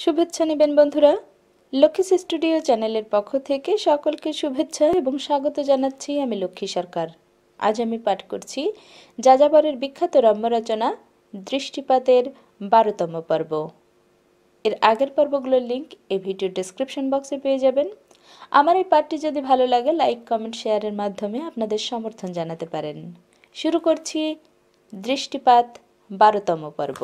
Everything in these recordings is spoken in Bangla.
শুভেচ্ছা নেবেন বন্ধুরা লক্ষ্মীস স্টুডিও চ্যানেলের পক্ষ থেকে সকলকে শুভেচ্ছা এবং স্বাগত জানাচ্ছি আমি লক্ষ্মী সরকার আজ আমি পাঠ করছি যাযাবরের বিখ্যাত রম্যরচনা দৃষ্টিপাতের বারোতম পর্ব এর আগের পর্বগুলোর লিঙ্ক এই ভিডিও ডেসক্রিপশন বক্সে পেয়ে যাবেন আমার এই পাঠটি যদি ভালো লাগে লাইক কমেন্ট শেয়ারের মাধ্যমে আপনাদের সমর্থন জানাতে পারেন শুরু করছি দৃষ্টিপাত বারোতম পর্ব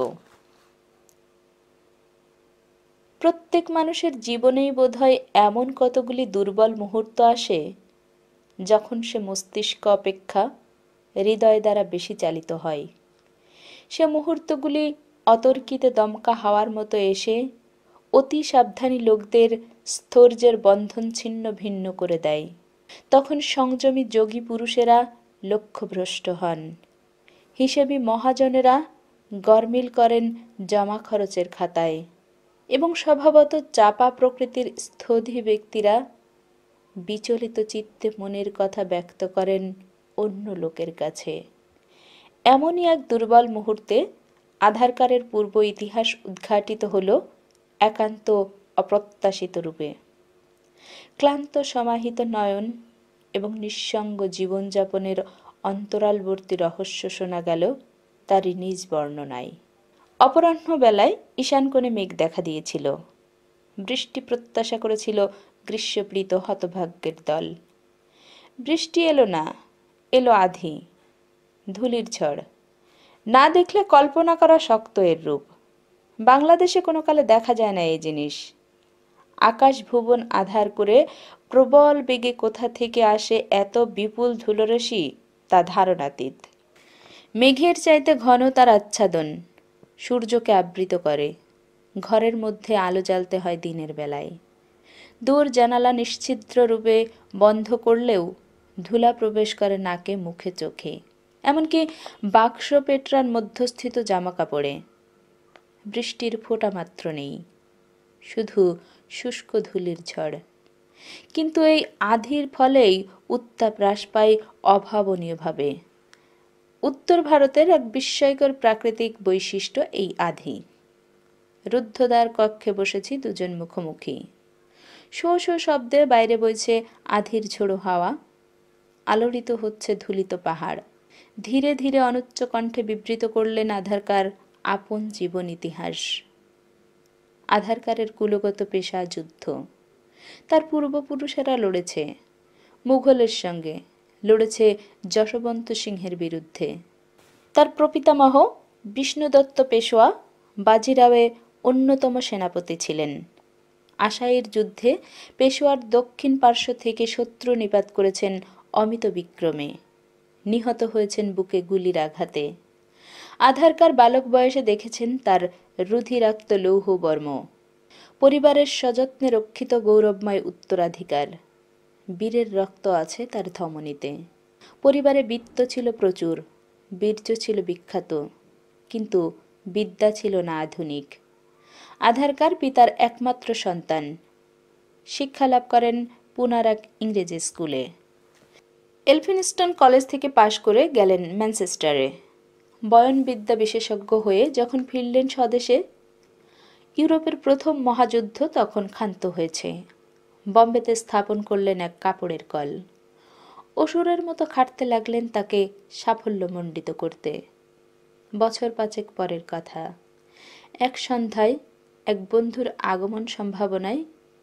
প্রত্যেক মানুষের জীবনেই বোধহয় এমন কতগুলি দুর্বল মুহূর্ত আসে যখন সে মস্তিষ্ক অপেক্ষা হৃদয় দ্বারা বেশি চালিত হয় সে মুহূর্তগুলি অতর্কিতে দমকা হাওয়ার মতো এসে অতি সাবধানী লোকদের স্থৈর্যের বন্ধন ছিন্ন ভিন্ন করে দেয় তখন সংযমী যোগী পুরুষেরা লক্ষ্যভ্রষ্ট হন হিসেবি মহাজনেরা গরমিল করেন জমা খরচের খাতায় এবং স্বভাবত চাপা প্রকৃতির স্থোধী ব্যক্তিরা বিচলিত চিত্তে মনের কথা ব্যক্ত করেন অন্য লোকের কাছে এমনই এক দুর্বল মুহূর্তে আধার কার্ডের পূর্ব ইতিহাস উদ্ঘাটিত হল একান্ত অপ্রত্যাশিত রূপে ক্লান্ত সমাহিত নয়ন এবং নিঃসঙ্গ জীবনযাপনের অন্তরালবর্তী রহস্য শোনা গেল তারই নিজ বর্ণনায় অপরাহ্নবেলায় ঈশানকোণে মেঘ দেখা দিয়েছিল বৃষ্টি প্রত্যাশা করেছিল গ্রীষ্মপ্রীত হতভাগ্যের দল বৃষ্টি এলো না এলো আধি ধুলির ঝড় না দেখলে কল্পনা করা শক্ত এর রূপ বাংলাদেশে কোনো কালে দেখা যায় না এই জিনিস আকাশ ভুবন আধার করে প্রবল বেগে কোথা থেকে আসে এত বিপুল ধুলোরশি তা ধারণাতীত মেঘের চাইতে ঘন তার আচ্ছাদন সূর্যকে আবৃত করে ঘরের মধ্যে আলো জ্বালতে হয় দিনের বেলায় দূর জানালা নিশ্চিদ্র রূপে বন্ধ করলেও ধুলা প্রবেশ করে নাকে মুখে চোখে এমনকি বাক্স পেটরার মধ্যস্থিত জামা কাপড়ে বৃষ্টির ফোটা মাত্র নেই শুধু শুষ্ক ধুলির ঝড় কিন্তু এই আধির ফলেই উত্তাপ হ্রাস পায় অভাবনীয়ভাবে উত্তর ভারতের এক বিস্ময়কর প্রাকৃতিক বৈশিষ্ট্য এই আধি রুদ্ধদ্বার কক্ষে বসেছি দুজন মুখোমুখি শো শো শব্দে বাইরে বইছে আধির ঝোড়ো হাওয়া আলোড়িত হচ্ছে ধুলিত পাহাড় ধীরে ধীরে অনুচ্চ কণ্ঠে বিবৃত করলেন আধারকার আপন জীবন ইতিহাস আধারকারের কুলগত পেশা যুদ্ধ তার পূর্বপুরুষেরা লড়েছে মুঘলের সঙ্গে লড়েছে যশবন্ত সিংহের বিরুদ্ধে তার প্রপিতামহ বিষ্ণুদত্ত পেশোয়া বাজিরাওয়ে অন্যতম সেনাপতি ছিলেন আশাইয়ের যুদ্ধে পেশোয়ার দক্ষিণ পার্শ্ব থেকে শত্রু নিপাত করেছেন অমিত বিক্রমে নিহত হয়েছেন বুকে গুলির আঘাতে আধারকার বালক বয়সে দেখেছেন তার রুধিরাক্ত লৌহ বর্ম পরিবারের সযত্নে রক্ষিত গৌরবময় উত্তরাধিকার বীরের রক্ত আছে তার ধমনীতে পরিবারে বৃত্ত ছিল প্রচুর বীর্য ছিল বিখ্যাত কিন্তু বিদ্যা ছিল না আধুনিক আধারকার পিতার একমাত্র সন্তান শিক্ষা লাভ করেন পুনারাক ইংরেজি স্কুলে এলফিনস্টন কলেজ থেকে পাশ করে গেলেন ম্যানচেস্টারে বয়নবিদ্যা বিশেষজ্ঞ হয়ে যখন ফিরলেন স্বদেশে ইউরোপের প্রথম মহাযুদ্ধ তখন ক্ষান্ত হয়েছে বম্বেতে স্থাপন করলেন এক কাপড়ের কল অসুরের মতো খাটতে লাগলেন তাকে সাফল্যমণ্ডিত করতে বছর পাঁচেক পরের কথা এক সন্ধ্যায় এক বন্ধুর আগমন সম্ভাবনায়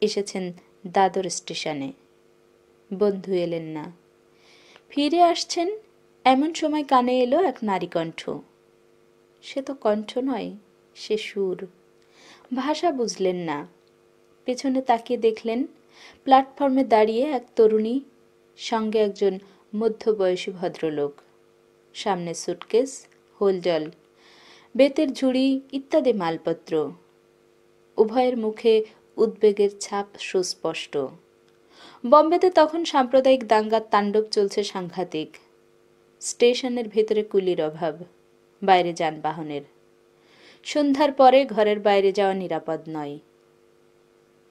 এসেছেন দাদর স্টেশনে বন্ধু এলেন না ফিরে আসছেন এমন সময় কানে এলো এক নারী কণ্ঠ সে তো কণ্ঠ নয় সে সুর ভাষা বুঝলেন না পেছনে তাকিয়ে দেখলেন প্ল্যাটফর্মে দাঁড়িয়ে এক তরুণী সঙ্গে একজন মধ্যবয়সী ভদ্রলোক সামনে সুটকেস হোলজল বেতের ঝুড়ি ইত্যাদি মালপত্র উভয়ের মুখে উদ্বেগের ছাপ সুস্পষ্ট বম্বেতে তখন সাম্প্রদায়িক দাঙ্গার তাণ্ডব চলছে সাংঘাতিক স্টেশনের ভেতরে কুলির অভাব বাইরে যানবাহনের সন্ধ্যার পরে ঘরের বাইরে যাওয়া নিরাপদ নয়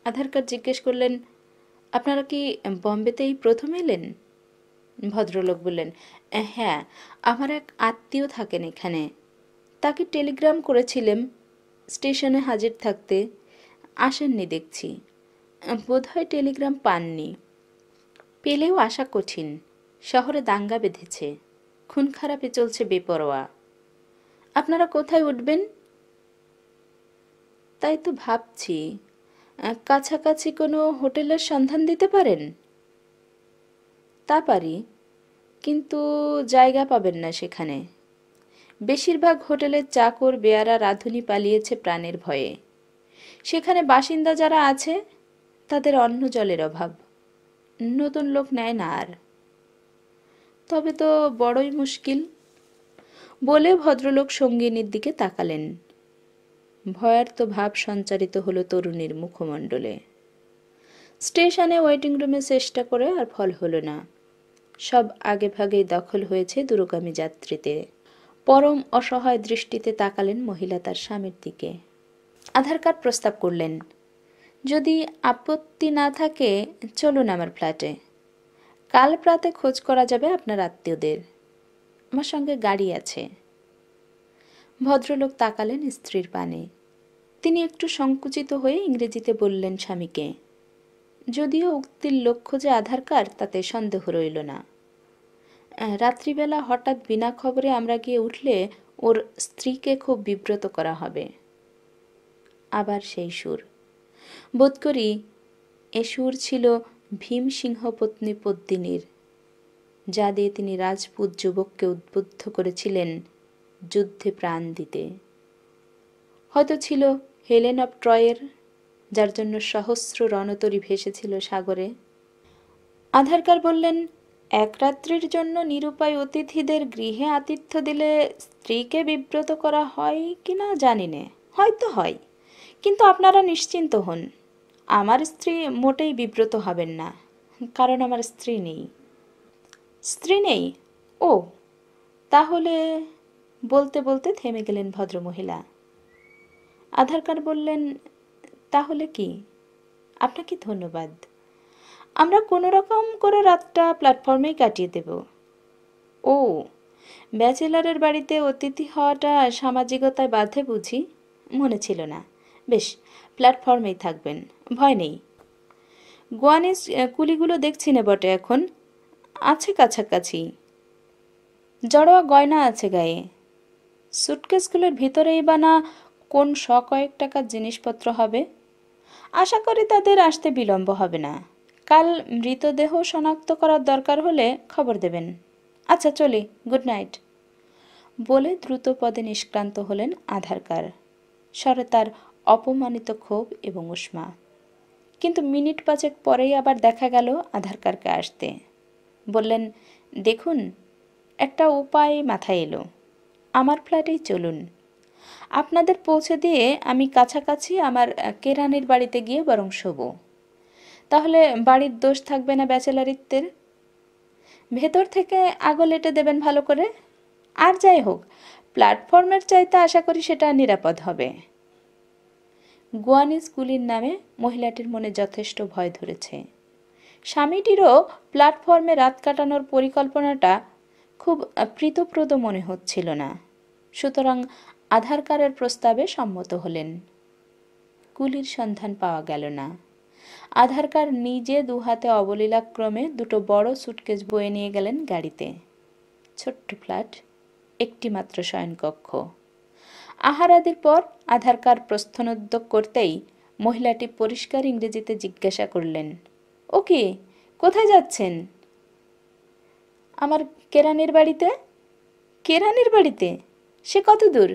আধার কার্ড জিজ্ঞেস করলেন আপনারা কি বম্বেতেই প্রথম এলেন ভদ্রলোক বললেন হ্যাঁ আমার এক আত্মীয় থাকেন এখানে তাকে টেলিগ্রাম করেছিলাম স্টেশনে হাজির থাকতে আসেননি দেখছি বোধহয় টেলিগ্রাম পাননি পেলেও আসা কঠিন শহরে দাঙ্গা বেঁধেছে খুন খারাপে চলছে বেপরোয়া আপনারা কোথায় উঠবেন তাই তো ভাবছি কাছাকাছি কোনো হোটেলের সন্ধান দিতে পারেন তা পারি কিন্তু জায়গা পাবেন না সেখানে বেশিরভাগ হোটেলের চাকর বেয়ারা রাঁধুনি পালিয়েছে প্রাণের ভয়ে সেখানে বাসিন্দা যারা আছে তাদের অন্ন জলের অভাব নতুন লোক নেয় না আর তবে তো বড়ই মুশকিল বলে ভদ্রলোক সঙ্গিনীর দিকে তাকালেন ভয়ার্ত ভাব সঞ্চারিত হলো তরুণীর মুখমণ্ডলে স্টেশনে ওয়েটিং রুমে চেষ্টা করে আর ফল হলো না সব আগে ভাগেই দখল হয়েছে দূরগামী যাত্রীতে পরম অসহায় দৃষ্টিতে তাকালেন মহিলা তার স্বামীর দিকে আধার কার্ড প্রস্তাব করলেন যদি আপত্তি না থাকে চলুন আমার ফ্ল্যাটে কাল প্রাতে খোঁজ করা যাবে আপনার আত্মীয়দের আমার সঙ্গে গাড়ি আছে ভদ্রলোক তাকালেন স্ত্রীর পানে তিনি একটু সংকুচিত হয়ে ইংরেজিতে বললেন স্বামীকে যদিও উক্তির লক্ষ্য যে আধার কার্ড তাতে সন্দেহ রইল না রাত্রিবেলা হঠাৎ বিনা খবরে আমরা গিয়ে উঠলে ওর স্ত্রীকে খুব বিব্রত করা হবে আবার সেই সুর বোধ করি এ সুর ছিল ভীম সিংহ পত্নী পদ্মিনীর যা দিয়ে তিনি রাজপুত যুবককে উদ্বুদ্ধ করেছিলেন যুদ্ধে প্রাণ দিতে হয়তো ছিল হেলেন অফ ট্রয়ের যার জন্য সহস্র রণতরী ভেসেছিল সাগরে আধারকার বললেন এক রাত্রির জন্য নিরুপায় অতিথিদের গৃহে আতিথ্য দিলে স্ত্রীকে বিব্রত করা হয় কি না জানি নে হয়তো হয় কিন্তু আপনারা নিশ্চিন্ত হন আমার স্ত্রী মোটেই বিব্রত হবেন না কারণ আমার স্ত্রী নেই স্ত্রী নেই ও তাহলে বলতে বলতে থেমে গেলেন ভদ্রমহিলা আধার কার্ড বললেন তাহলে কি আপনাকে ধন্যবাদ আমরা কোনো রকম করে রাতটা প্ল্যাটফর্মেই কাটিয়ে দেব ও ব্যাচেলারের বাড়িতে অতিথি হওয়াটা সামাজিকতায় বাধে বুঝি মনে ছিল না বেশ প্ল্যাটফর্মেই থাকবেন ভয় নেই গোয়ানিস কুলিগুলো দেখছি না বটে এখন আছে কাছাকাছি জড়োয়া গয়না আছে গায়ে সুটকেসগুলোর ভিতরেই বা না কোন শ কয়েক টাকার জিনিসপত্র হবে আশা করি তাদের আসতে বিলম্ব হবে না কাল মৃতদেহ শনাক্ত করার দরকার হলে খবর দেবেন আচ্ছা চলি গুড নাইট বলে দ্রুত পদে নিষ্ক্রান্ত হলেন আধারকার স্বরে তার অপমানিত ক্ষোভ এবং উষ্মা কিন্তু মিনিট পাঁচেক পরেই আবার দেখা গেল আধার কার্ডকে আসতে বললেন দেখুন একটা উপায় মাথায় এলো আমার ফ্ল্যাটেই চলুন আপনাদের পৌঁছে দিয়ে আমি কাছাকাছি আমার কেরানির বাড়িতে গিয়ে বরং শোব তাহলে বাড়ির দোষ থাকবে না ব্যাচেলারিত্বের ভেতর থেকে আগলেটে দেবেন ভালো করে আর যাই হোক প্ল্যাটফর্মের চাইতে আশা করি সেটা নিরাপদ হবে গোয়ানিজ গুলির নামে মহিলাটির মনে যথেষ্ট ভয় ধরেছে স্বামীটিরও প্ল্যাটফর্মে রাত কাটানোর পরিকল্পনাটা খুব প্রীতপ্রদ মনে হচ্ছিল না সুতরাং আধার কার্ডের প্রস্তাবে সম্মত হলেন কুলির সন্ধান পাওয়া গেল না আধার কার্ড নিজে দুহাতে অবলীলাক্রমে দুটো বড় সুটকেস বয়ে নিয়ে গেলেন গাড়িতে ছোট্ট ফ্ল্যাট একটি মাত্র শয়নকক্ষ আহারাদির পর আধার কার্ড প্রস্থানোদ্যোগ করতেই মহিলাটি পরিষ্কার ইংরেজিতে জিজ্ঞাসা করলেন ওকে কোথায় যাচ্ছেন আমার কেরানির বাড়িতে কেরানির বাড়িতে সে কত দূর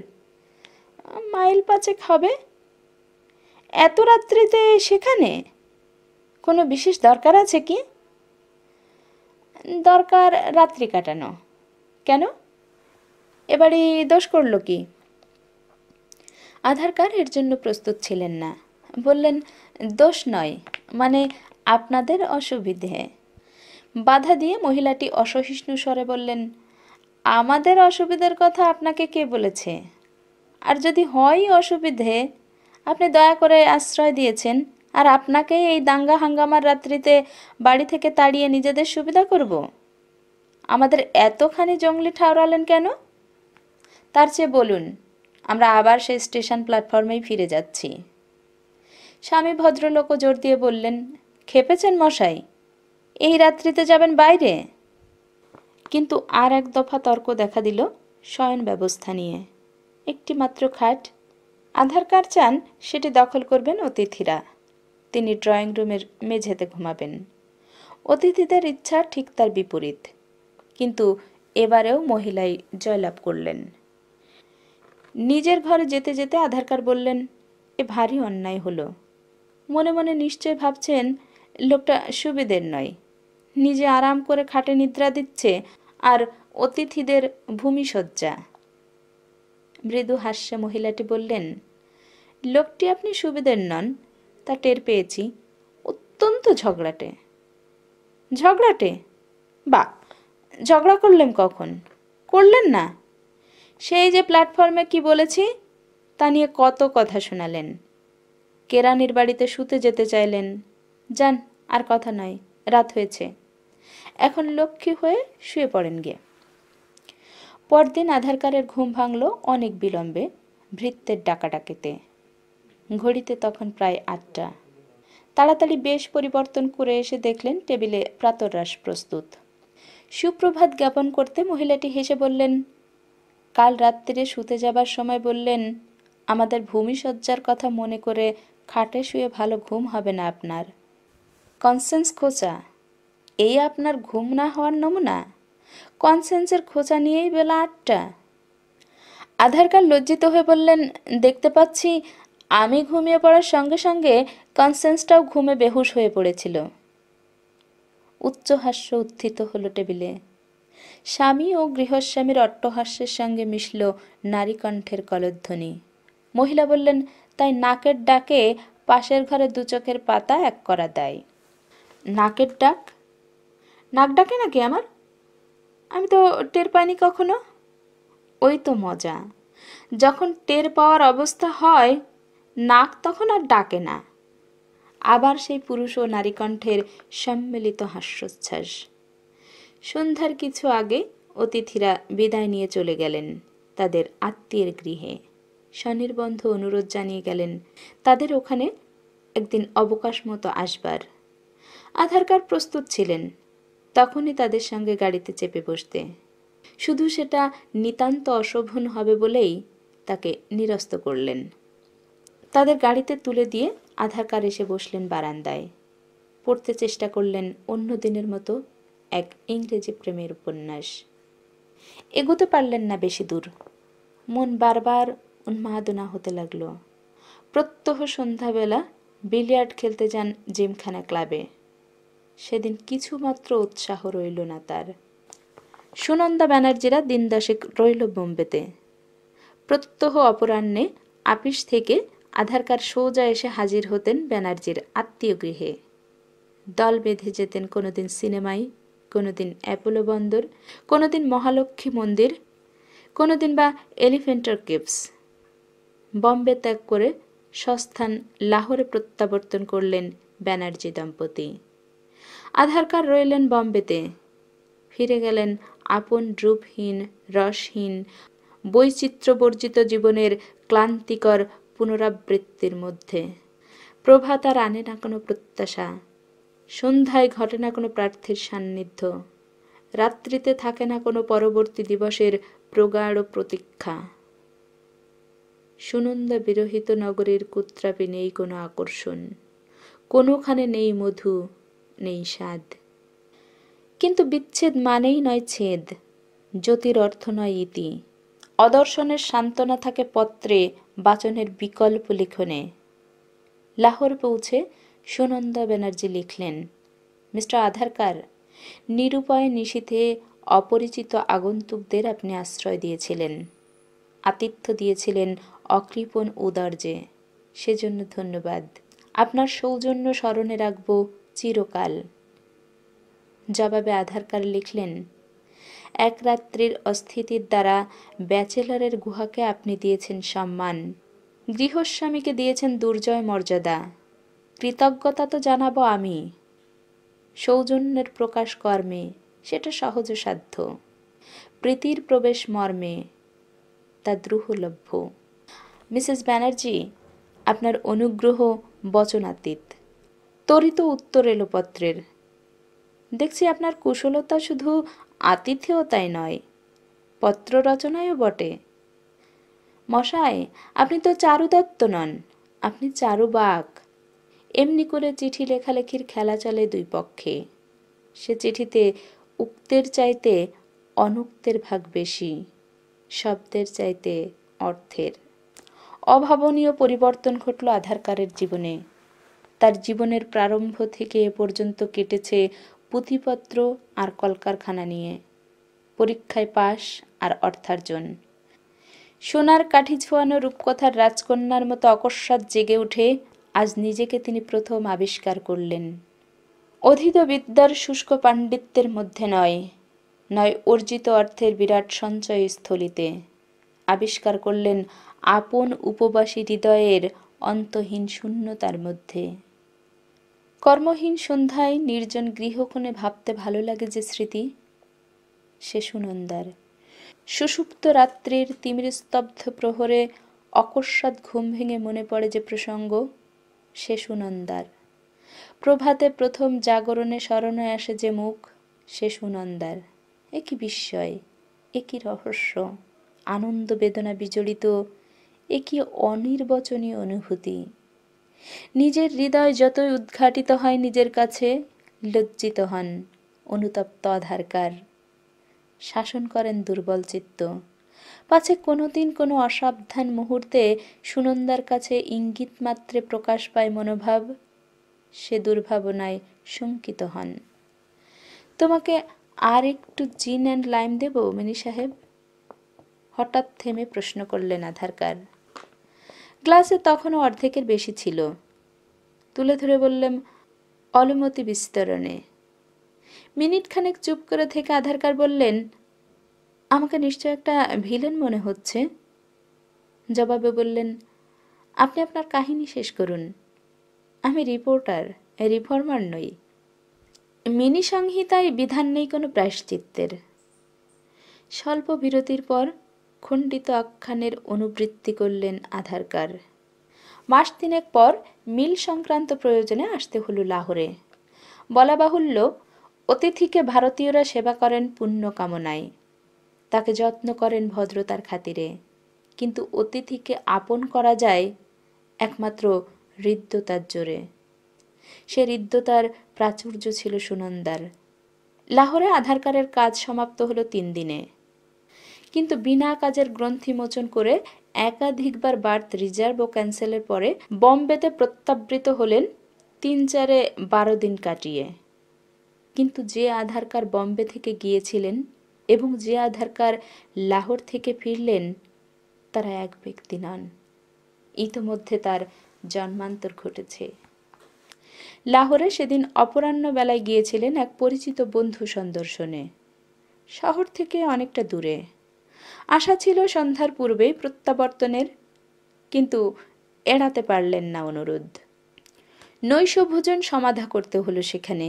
মাইল পাঁচেক হবে এত রাত্রিতে সেখানে কোনো বিশেষ দরকার আছে কি দরকার রাত্রি কাটানো কেন এবারে দোষ করল কি আধার কার্ড এর জন্য প্রস্তুত ছিলেন না বললেন দোষ নয় মানে আপনাদের অসুবিধে বাধা দিয়ে মহিলাটি অসহিষ্ণু স্বরে বললেন আমাদের অসুবিধার কথা আপনাকে কে বলেছে আর যদি হয় অসুবিধে আপনি দয়া করে আশ্রয় দিয়েছেন আর আপনাকে এই দাঙ্গা হাঙ্গামার রাত্রিতে বাড়ি থেকে তাড়িয়ে নিজেদের সুবিধা করব আমাদের এতখানি জঙ্গলি ঠাউরালেন কেন তার চেয়ে বলুন আমরা আবার সেই স্টেশন প্ল্যাটফর্মেই ফিরে যাচ্ছি স্বামী ভদ্রলোকও জোর দিয়ে বললেন খেপেছেন মশাই এই রাত্রিতে যাবেন বাইরে কিন্তু আর এক দফা তর্ক দেখা দিল শয়ন ব্যবস্থা নিয়ে একটি মাত্র খাট আধার কার্ড চান সেটি দখল করবেন অতিথিরা তিনি ড্রয়িং রুমের মেঝেতে ঘুমাবেন অতিথিদের ইচ্ছা ঠিক তার বিপরীত কিন্তু এবারেও মহিলাই জয়লাভ করলেন নিজের ঘরে যেতে যেতে আধার কার্ড বললেন এ ভারী অন্যায় হলো মনে মনে নিশ্চয় ভাবছেন লোকটা সুবিধের নয় নিজে আরাম করে খাটে নিদ্রা দিচ্ছে আর অতিথিদের সজ্জা মৃদু হাস্যে মহিলাটি বললেন লোকটি আপনি সুবিধের নন তা টের পেয়েছি অত্যন্ত ঝগড়াটে ঝগড়াটে বা ঝগড়া করলেন কখন করলেন না সেই যে প্ল্যাটফর্মে কি বলেছি তা নিয়ে কত কথা শোনালেন কেরানির বাড়িতে শুতে যেতে চাইলেন যান আর কথা নয় রাত হয়েছে এখন লক্ষ্মী হয়ে শুয়ে পড়েন গিয়ে পরদিন আধার কার্ডের ঘুম ভাঙল অনেক বিলম্বে ভৃত্যের ডাকাডাকিতে ঘড়িতে তখন প্রায় আটটা তাড়াতাড়ি বেশ পরিবর্তন করে এসে দেখলেন টেবিলে প্রাতরাস প্রস্তুত সুপ্রভাত জ্ঞাপন করতে মহিলাটি হেসে বললেন কাল রাত্রিরে শুতে যাবার সময় বললেন আমাদের ভূমিসজ্জার কথা মনে করে খাটে শুয়ে ভালো ঘুম হবে না আপনার কনসেন্স খোঁচা এই আপনার ঘুম না হওয়ার নমুনা কনসেন্সের খোঁচা নিয়েই বেলা আটটা আধারকার লজ্জিত হয়ে বললেন দেখতে পাচ্ছি আমি ঘুমিয়ে পড়ার সঙ্গে সঙ্গে কনসেন্সটাও ঘুমে বেহুশ হয়ে পড়েছিল উচ্চ হাস্য উত্থিত হলো টেবিলে স্বামী ও গৃহস্বামীর অট্টহাস্যের সঙ্গে মিশল নারী কণ্ঠের কলধ্বনি মহিলা বললেন তাই নাকের ডাকে পাশের ঘরে দু চোখের পাতা এক করা দেয় নাকের ডাক নাক ডাকে নাকি আমার আমি তো টের পাইনি কখনো ওই তো মজা যখন টের পাওয়ার অবস্থা হয় নাক তখন আর ডাকে না আবার সেই পুরুষ ও নারী কণ্ঠের সম্মিলিত হাস্যোচ্ছ্বাস সন্ধ্যার কিছু আগে অতিথিরা বিদায় নিয়ে চলে গেলেন তাদের আত্মীয়ের গৃহে স্বনির্বন্ধ অনুরোধ জানিয়ে গেলেন তাদের ওখানে একদিন অবকাশ মতো আসবার আধার কার্ড প্রস্তুত ছিলেন তখনই তাদের সঙ্গে গাড়িতে চেপে বসতে শুধু সেটা নিতান্ত অশোভন হবে বলেই তাকে নিরস্ত করলেন তাদের গাড়িতে তুলে দিয়ে আধার কার্ড এসে বসলেন বারান্দায় পড়তে চেষ্টা করলেন অন্য দিনের মতো এক ইংরেজি প্রেমের উপন্যাস এগোতে পারলেন না বেশি দূর মন বারবার উন্মাদনা হতে লাগলো প্রত্যহ সন্ধ্যাবেলা বিলিয়ার্ড খেলতে যান জিমখানা ক্লাবে সেদিন কিছুমাত্র উৎসাহ রইল না তার সুনন্দা ব্যানার্জিরা দিন দশেক রইল বোম্বেতে প্রত্যহ অপরাহ্নে আপিস থেকে আধার কার্ড সোজা এসে হাজির হতেন ব্যানার্জির আত্মীয় গৃহে দল বেঁধে যেতেন কোনোদিন সিনেমায় কোনোদিন অ্যাপোলো বন্দর কোনোদিন মহালক্ষ্মী মন্দির কোনোদিন বা এলিফেন্টার কেপস বম্বে ত্যাগ করে সস্থান লাহোরে প্রত্যাবর্তন করলেন ব্যানার্জি দম্পতি আধার কার্ড রইলেন বম্বেতে ফিরে গেলেন আপন রূপহীন রসহীন বৈচিত্র্যবর্জিত জীবনের ক্লান্তিকর পুনরাবৃত্তির মধ্যে প্রভাত আর আনে না কোনো প্রত্যাশা সন্ধ্যায় ঘটে না কোনো প্রার্থীর সান্নিধ্য রাত্রিতে থাকে না কোনো পরবর্তী দিবসের প্রগাঢ় প্রতীক্ষা সুনন্দা বিরহিত নগরীর কুত্রাপে নেই কোনো আকর্ষণ কোনোখানে নেই মধু নেই স্বাদ কিন্তু বিচ্ছেদ মানেই নয় ছেদ জ্যোতির অর্থ নয় ইতি অদর্শনের সান্ত্বনা থাকে পত্রে বাচনের বিকল্প লিখনে লাহোর পৌঁছে সুনন্দা ব্যানার্জি লিখলেন মিস্টার আধারকার নিরুপায় নিশীথে অপরিচিত আগন্তুকদের আপনি আশ্রয় দিয়েছিলেন আতিথ্য দিয়েছিলেন অকৃপণ উদার্যে সেজন্য ধন্যবাদ আপনার সৌজন্য স্মরণে রাখব চিরকাল জবাবে আধার কার্ড লিখলেন এক রাত্রির অস্থিতির দ্বারা ব্যাচেলারের গুহাকে আপনি দিয়েছেন সম্মান গৃহস্বামীকে দিয়েছেন দুর্জয় মর্যাদা কৃতজ্ঞতা তো জানাবো আমি সৌজন্যের প্রকাশ কর্মে সেটা সহজ সাধ্য প্রীতির প্রবেশ মর্মে তা দ্রুহলভ্য মিসেস ব্যানার্জি আপনার অনুগ্রহ বচনাতীত তরিত উত্তর এলো পত্রের দেখছি আপনার কুশলতা শুধু আতিথেয়তাই নয় পত্র রচনায়ও বটে মশাই আপনি তো চারুদত্ত নন আপনি চারুবাক এমনি করে চিঠি লেখালেখির খেলা চলে দুই পক্ষে সে চিঠিতে উক্তের চাইতে অনুক্তের ভাগ বেশি শব্দের চাইতে অর্থের অভাবনীয় পরিবর্তন ঘটল আধার কার্ডের জীবনে তার জীবনের প্রারম্ভ থেকে এ পর্যন্ত কেটেছে পুঁথিপত্র আর কলকারখানা নিয়ে পরীক্ষায় পাশ আর অর্থার্জন সোনার কাঠি ছোয়ানো রূপকথার রাজকন্যার মতো অকস্মাত জেগে উঠে আজ নিজেকে তিনি প্রথম আবিষ্কার করলেন অধীত বিদ্যার শুষ্ক পাণ্ডিত্যের মধ্যে নয় নয় অর্জিত অর্থের বিরাট সঞ্চয় স্থলিতে আবিষ্কার করলেন আপন উপবাসী হৃদয়ের অন্তহীন শূন্যতার মধ্যে কর্মহীন সন্ধ্যায় নির্জন গৃহকোণে ভাবতে ভালো লাগে যে স্মৃতি সে সুনন্দার সুষুপ্ত রাত্রির তিমির স্তব্ধ প্রহরে অকস্মাৎ ঘুম ভেঙে মনে পড়ে যে প্রসঙ্গ সে সুনন্দার প্রভাতে প্রথম জাগরণে স্মরণে আসে যে মুখ সে সুনন্দার এ কি বিস্ময় এ কি রহস্য আনন্দ বেদনা বিজড়িত এ কি অনির্বচনীয় অনুভূতি নিজের হৃদয় যতই উদ্ঘাটিত হয় নিজের কাছে লজ্জিত হন অনুতপ্ত আধারকার শাসন করেন দুর্বল চিত্ত পাছে কোনোদিন কোনো অসাবধান মুহূর্তে সুনন্দার কাছে ইঙ্গিত মাত্রে প্রকাশ পায় মনোভাব সে দুর্ভাবনায় শঙ্কিত হন তোমাকে আর একটু জিন অ্যান্ড লাইম দেব মিনি সাহেব হঠাৎ থেমে প্রশ্ন করলেন আধারকার গ্লাসে তখনও অর্ধেকের বেশি ছিল তুলে ধরে বললাম অলমতি বিস্তরণে মিনিট খানেক চুপ করে থেকে আধার কার্ড বললেন আমাকে নিশ্চয় একটা ভিলেন মনে হচ্ছে জবাবে বললেন আপনি আপনার কাহিনী শেষ করুন আমি রিপোর্টার রিফর্মার নই মিনি সংহিতায় বিধান নেই কোনো প্রায়শ্চিত্তের স্বল্প বিরতির পর খণ্ডিত আখ্যানের অনুবৃত্তি করলেন আধারকার মাস তিনেক পর মিল সংক্রান্ত প্রয়োজনে আসতে হলো লাহোরে বলা বাহুল্য অতিথিকে ভারতীয়রা সেবা করেন পুণ্য কামনায় তাকে যত্ন করেন ভদ্রতার খাতিরে কিন্তু অতিথিকে আপন করা যায় একমাত্র হৃদ্যতার জোরে সে হৃদ্যতার প্রাচুর্য ছিল সুনন্দার লাহোরে আধারকারের কাজ সমাপ্ত হলো তিন দিনে কিন্তু বিনা কাজের গ্রন্থি মোচন করে একাধিকবার বার্থ রিজার্ভ ও ক্যান্সেলের পরে বম্বেতে প্রত্যাবৃত হলেন তিন চারে বারো দিন কাটিয়ে কিন্তু যে আধারকার বম্বে থেকে গিয়েছিলেন এবং যে আধারকার লাহোর থেকে ফিরলেন তারা এক ব্যক্তি নন ইতোমধ্যে তার জন্মান্তর ঘটেছে লাহোরে সেদিন অপরাহ্নবেলায় গিয়েছিলেন এক পরিচিত বন্ধু সন্দর্শনে শহর থেকে অনেকটা দূরে আশা ছিল সন্ধ্যার পূর্বেই প্রত্যাবর্তনের কিন্তু এড়াতে পারলেন না অনুরোধ নৈশভোজন সমাধা করতে হলো সেখানে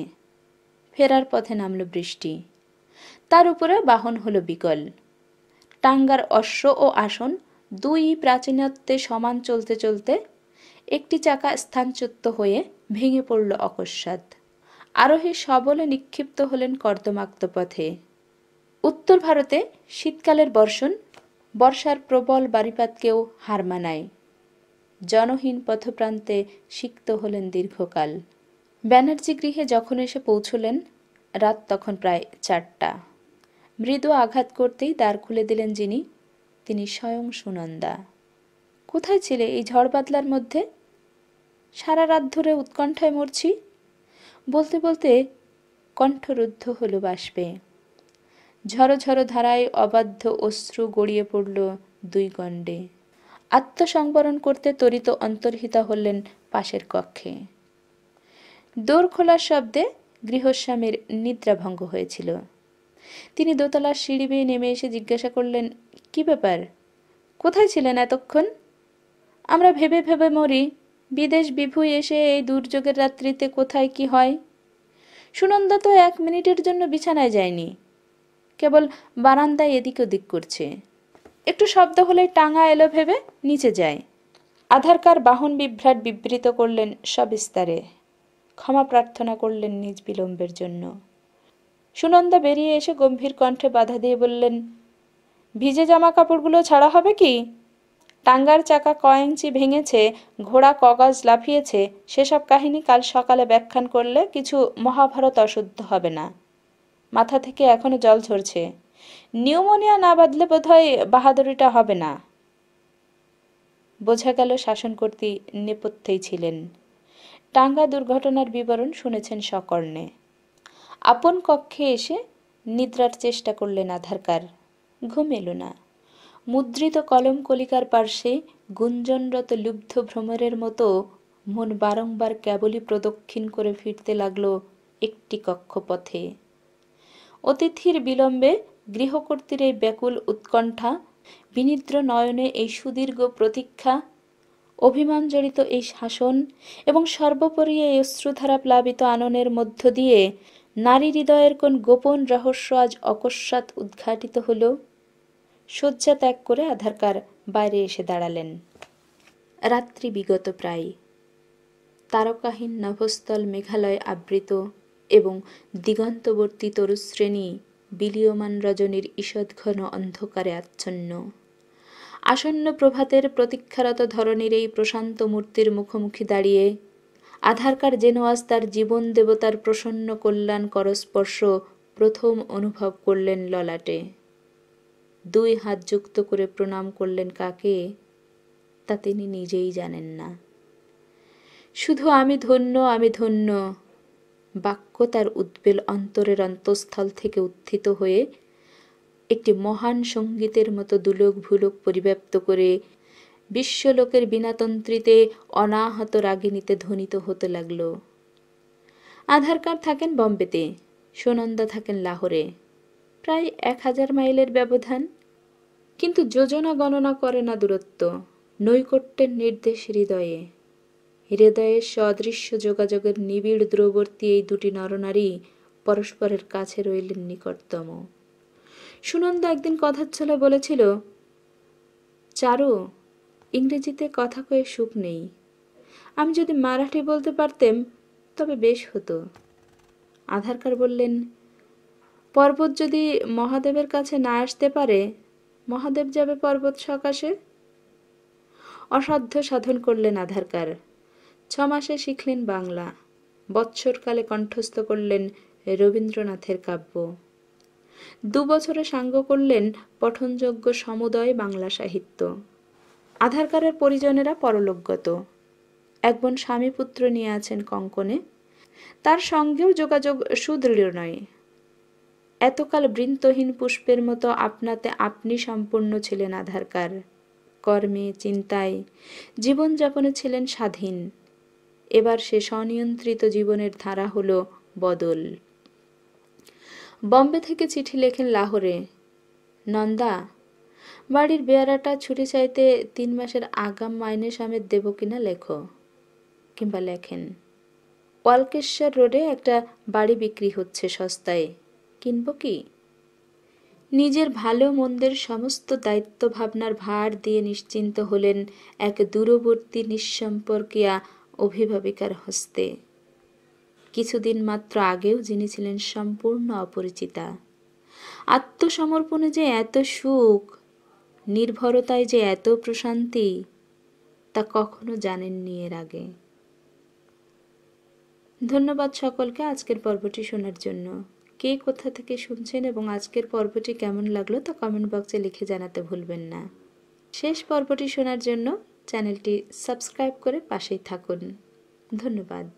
ফেরার পথে নামল বৃষ্টি তার উপরে বাহন হলো বিকল টাঙ্গার অশ্ব ও আসন দুই প্রাচীনত্বে সমান চলতে চলতে একটি চাকা স্থানচ্যুত হয়ে ভেঙে পড়ল অকস্মাৎ আরোহী সবলে নিক্ষিপ্ত হলেন কর্দমাক্ত পথে উত্তর ভারতে শীতকালের বর্ষণ বর্ষার প্রবল বারিপাতকেও হার মানায় জনহীন পথপ্রান্তে সিক্ত হলেন দীর্ঘকাল ব্যানার্জি গৃহে যখন এসে পৌঁছলেন রাত তখন প্রায় চারটা মৃদু আঘাত করতেই দ্বার খুলে দিলেন যিনি তিনি স্বয়ং সুনন্দা কোথায় ছিলে এই ঝড় বাদলার মধ্যে সারা রাত ধরে উৎকণ্ঠায় মরছি বলতে বলতে কণ্ঠরুদ্ধ হলো বাসবে ঝর ঝরো ধারায় অবাধ্য অশ্রু গড়িয়ে পড়ল দুই গণ্ডে আত্মসংবরণ করতে তরিত অন্তর্হিতা হলেন পাশের কক্ষে দোর খোলার শব্দে গৃহস্বামীর নিদ্রাভঙ্গ হয়েছিল তিনি দোতলার সিঁড়ি বেয়ে নেমে এসে জিজ্ঞাসা করলেন কি ব্যাপার কোথায় ছিলেন এতক্ষণ আমরা ভেবে ভেবে মরি বিদেশ বিভু এসে এই দুর্যোগের রাত্রিতে কোথায় কি হয় সুনন্দা তো এক মিনিটের জন্য বিছানায় যায়নি কেবল বারান্দায় এদিক ওদিক করছে একটু শব্দ হলে টাঙা এলো ভেবে নিচে যায় আধারকার বাহন বিভ্রাট বিবৃত করলেন সবিস্তারে ক্ষমা প্রার্থনা করলেন নিজ বিলম্বের জন্য সুনন্দা বেরিয়ে এসে গম্ভীর কণ্ঠে বাধা দিয়ে বললেন ভিজে জামা কাপড়গুলো ছাড়া হবে কি টাঙ্গার চাকা কয়েঞ্চি ভেঙেছে ঘোড়া কগজ লাফিয়েছে সেসব কাহিনী কাল সকালে ব্যাখ্যান করলে কিছু মহাভারত অশুদ্ধ হবে না মাথা থেকে এখনও জল ঝরছে নিউমোনিয়া না বোধ হয় বাহাদুরিটা হবে না বোঝা গেল শাসনকর্তী নেপথ্যেই ছিলেন টাঙ্গা দুর্ঘটনার বিবরণ শুনেছেন সকর্ণে আপন কক্ষে এসে নিদ্রার চেষ্টা করলেন আধারকার ঘুম এলো না মুদ্রিত কলম কলিকার পার্শ্বে গুঞ্জনরত লুব্ধ ভ্রমরের মতো মন বারংবার কেবলই প্রদক্ষিণ করে ফিরতে লাগলো একটি কক্ষপথে অতিথির বিলম্বে গৃহকর্তীর এই ব্যাকুল উৎকণ্ঠা বিনিদ্র নয়নে এই সুদীর্ঘ প্রতীক্ষা অভিমানজড়িত এই শাসন এবং সর্বোপরি এই অশ্রুধারা প্লাবিত আননের মধ্য দিয়ে নারী হৃদয়ের কোন গোপন রহস্য আজ অকস্মাৎ উদ্ঘাটিত হল শয্যা ত্যাগ করে আধারকার বাইরে এসে দাঁড়ালেন রাত্রি বিগত প্রায় তারকাহীন নভস্থল মেঘালয় আবৃত এবং দিগন্তবর্তী তরুশ্রেণী বিলীয়মান রজনীর ঈষৎঘন অন্ধকারে আচ্ছন্ন আসন্ন প্রভাতের প্রতীক্ষারত ধরনের এই প্রশান্ত মূর্তির মুখোমুখি দাঁড়িয়ে আধারকার যেন আজ তার জীবন দেবতার প্রসন্ন কল্যাণ করস্পর্শ প্রথম অনুভব করলেন ললাটে দুই হাত যুক্ত করে প্রণাম করলেন কাকে তা তিনি নিজেই জানেন না শুধু আমি ধন্য আমি ধন্য বাক্য তার উদ্বেল অন্তরের অন্তঃস্থল থেকে উত্থিত হয়ে একটি মহান সঙ্গীতের মতো দুলোক ভুলোক পরিব্যাপ্ত করে বিশ্বলোকের বিনাতন্ত্রীতে অনাহত রাগিনীতে ধ্বনিত হতে লাগল আধার কার্ড থাকেন বম্বেতে সোনন্দা থাকেন লাহোরে প্রায় এক হাজার মাইলের ব্যবধান কিন্তু যোজনা গণনা করে না দূরত্ব নৈকট্যের নির্দেশ হৃদয়ে হৃদয়ের সদৃশ্য যোগাযোগের নিবিড় দ্রবর্তী এই দুটি নরনারী পরস্পরের কাছে রইলেন নিকটতম সুনন্দা একদিন কথার ছলে বলেছিল চারু ইংরেজিতে কথা কয়ে সুখ নেই আমি যদি মারাঠি বলতে পারতেম তবে বেশ হতো আধারকার বললেন পর্বত যদি মহাদেবের কাছে না আসতে পারে মহাদেব যাবে পর্বত সকাশে অসাধ্য সাধন করলেন আধারকার ছমাসে শিখলেন বাংলা বৎসরকালে কণ্ঠস্থ করলেন রবীন্দ্রনাথের কাব্য দুবছরে সাঙ্গ করলেন পঠনযোগ্য সমুদয় বাংলা সাহিত্য আধারকারের পরিজনেরা পরলোকগত বোন স্বামী পুত্র নিয়ে আছেন কঙ্কনে তার সঙ্গেও যোগাযোগ সুদৃঢ় নয় এতকাল বৃন্তহীন পুষ্পের মতো আপনাতে আপনি সম্পূর্ণ ছিলেন আধারকার কর্মে চিন্তায় জীবনযাপনে ছিলেন স্বাধীন এবার সে স্বনিয়ন্ত্রিত জীবনের ধারা হলো বদল বম্বে থেকে চিঠি লেখেন লাহোরে নন্দা বাড়ির বেয়ারাটা ছুটি চাইতে তিন মাসের আগাম মাইনে সামের দেব কিনা লেখো কিংবা লেখেন ওয়ালকেশ্বর রোডে একটা বাড়ি বিক্রি হচ্ছে সস্তায় কিনব কি নিজের ভালো মন্দের সমস্ত দায়িত্ব ভাবনার ভার দিয়ে নিশ্চিন্ত হলেন এক দূরবর্তী নিঃসম্পর্কিয়া অভিভাবিকার হস্তে কিছুদিন মাত্র আগেও যিনি ছিলেন সম্পূর্ণ অপরিচিতা আত্মসমর্পণে যে এত সুখ নির্ভরতায় যে এত প্রশান্তি তা কখনো জানেননি এর আগে ধন্যবাদ সকলকে আজকের পর্বটি শোনার জন্য কে কোথা থেকে শুনছেন এবং আজকের পর্বটি কেমন লাগলো তা কমেন্ট বক্সে লিখে জানাতে ভুলবেন না শেষ পর্বটি শোনার জন্য চ্যানেলটি সাবস্ক্রাইব করে পাশেই থাকুন ধন্যবাদ